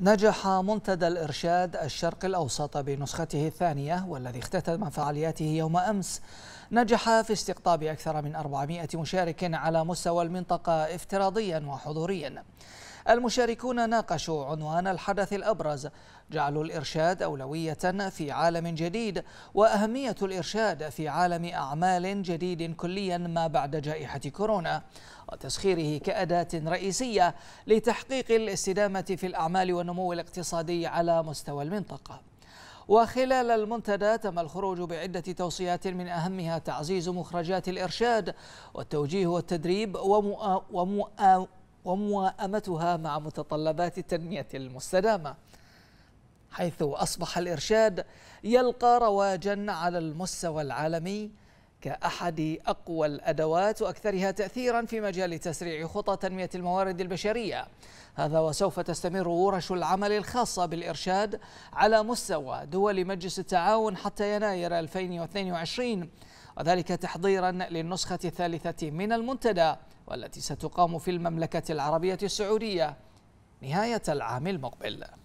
نجح منتدى الإرشاد الشرق الأوسط بنسخته الثانية والذي اختتم فعالياته يوم أمس نجح في استقطاب أكثر من 400 مشارك على مستوى المنطقة افتراضيا وحضوريا المشاركون ناقشوا عنوان الحدث الأبرز جعلوا الإرشاد أولوية في عالم جديد وأهمية الإرشاد في عالم أعمال جديد كليا ما بعد جائحة كورونا وتسخيره كأداة رئيسية لتحقيق الاستدامة في الأعمال والنمو الاقتصادي على مستوى المنطقة وخلال المنتدى تم الخروج بعدة توصيات من أهمها تعزيز مخرجات الإرشاد والتوجيه والتدريب ومؤ... ومؤ... ومواءمتها مع متطلبات التنمية المستدامة حيث أصبح الإرشاد يلقى رواجا على المستوى العالمي كأحد أقوى الأدوات وأكثرها تأثيرا في مجال تسريع خطى تنمية الموارد البشرية هذا وسوف تستمر ورش العمل الخاصة بالإرشاد على مستوى دول مجلس التعاون حتى يناير 2022 وذلك تحضيرا للنسخة الثالثة من المنتدى والتي ستقام في المملكة العربية السعودية نهاية العام المقبل